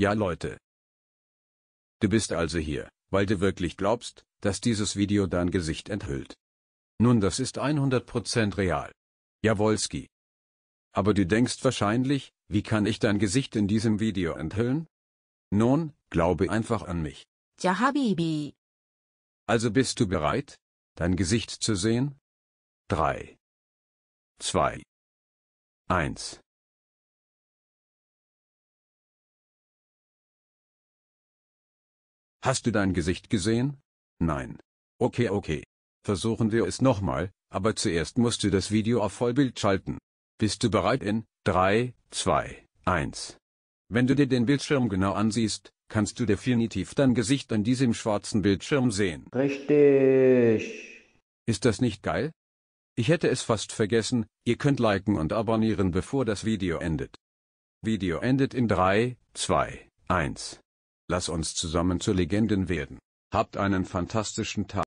Ja Leute. Du bist also hier, weil du wirklich glaubst, dass dieses Video dein Gesicht enthüllt. Nun das ist 100% real. Jawolski. Aber du denkst wahrscheinlich, wie kann ich dein Gesicht in diesem Video enthüllen? Nun, glaube einfach an mich. Ja Habibi. Also bist du bereit, dein Gesicht zu sehen? 3 2 1 Hast du dein Gesicht gesehen? Nein. Okay, okay. Versuchen wir es nochmal, aber zuerst musst du das Video auf Vollbild schalten. Bist du bereit in 3, 2, 1? Wenn du dir den Bildschirm genau ansiehst, kannst du definitiv dein Gesicht an diesem schwarzen Bildschirm sehen. Richtig. Ist das nicht geil? Ich hätte es fast vergessen, ihr könnt liken und abonnieren bevor das Video endet. Video endet in 3, 2, 1. Lass uns zusammen zu Legenden werden. Habt einen fantastischen Tag.